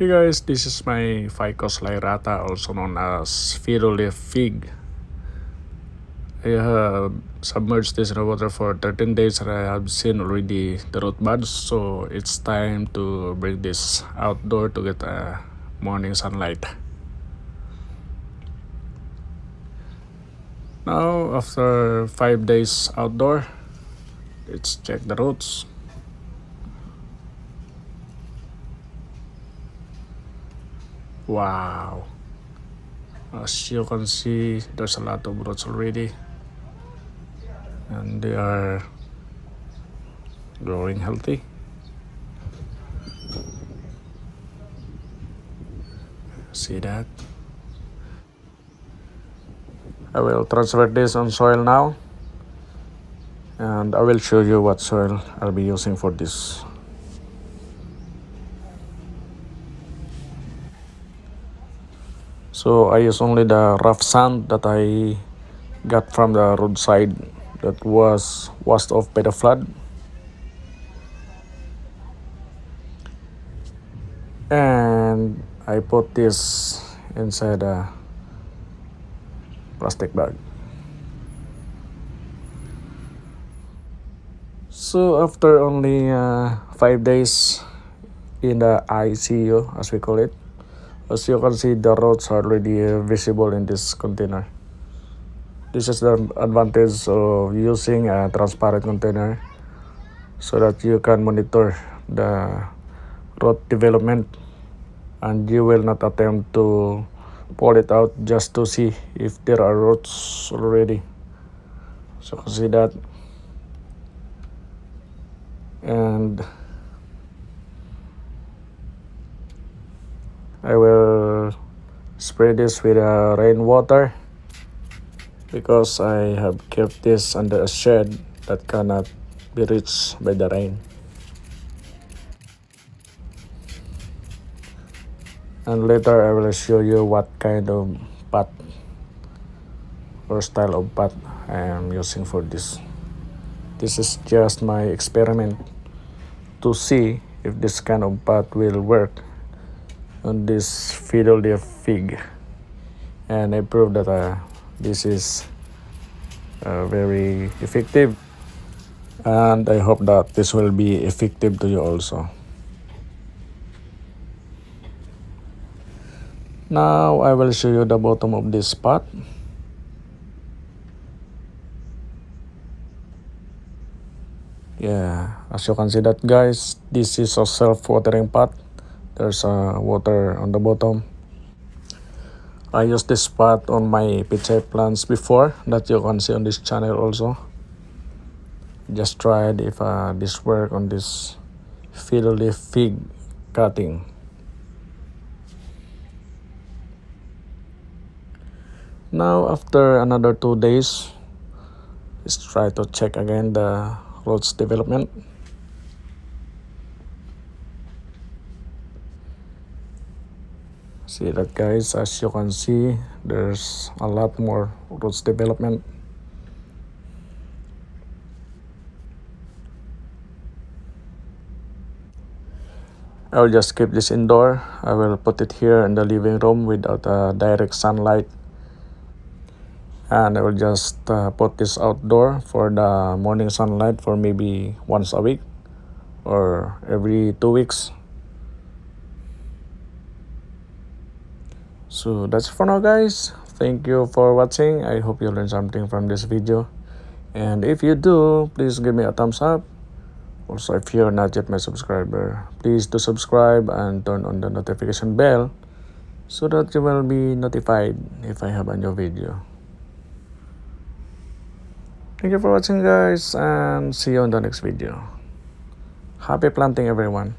Hey guys, this is my Ficus lyrata, also known as fiddle leaf fig. I have submerged this in the water for 13 days and I have seen already the root buds, so it's time to bring this outdoor to get a morning sunlight. Now, after 5 days outdoor, let's check the roots. Wow. As you can see, there's a lot of roots already. And they are growing healthy. See that? I will transfer this on soil now and I will show you what soil I'll be using for this so I use only the rough sand that I got from the roadside that was washed off by the flood and I put this inside a plastic bag so after only uh, five days in the ICU as we call it as you can see, the roots are already uh, visible in this container. This is the advantage of using a transparent container so that you can monitor the root development and you will not attempt to pull it out just to see if there are roots already. So see that and I will spray this with uh, rainwater because I have kept this under a shed that cannot be reached by the rain. And later I will show you what kind of pot or style of pot I am using for this. This is just my experiment to see if this kind of pot will work on this fiddle deer fig and I proved that uh, this is uh, very effective and I hope that this will be effective to you also. Now I will show you the bottom of this pot. Yeah, as you can see that guys, this is a self-watering pot there's uh, water on the bottom I used this pot on my pichay plants before that you can see on this channel also just tried if uh, this work on this fiddle leaf fig cutting now after another two days let's try to check again the roots development see that guys as you can see there's a lot more roots development I'll just keep this indoor I will put it here in the living room without uh, direct sunlight and I will just uh, put this outdoor for the morning sunlight for maybe once a week or every two weeks so that's for now guys thank you for watching i hope you learned something from this video and if you do please give me a thumbs up also if you're not yet my subscriber please do subscribe and turn on the notification bell so that you will be notified if i have a new video thank you for watching guys and see you on the next video happy planting everyone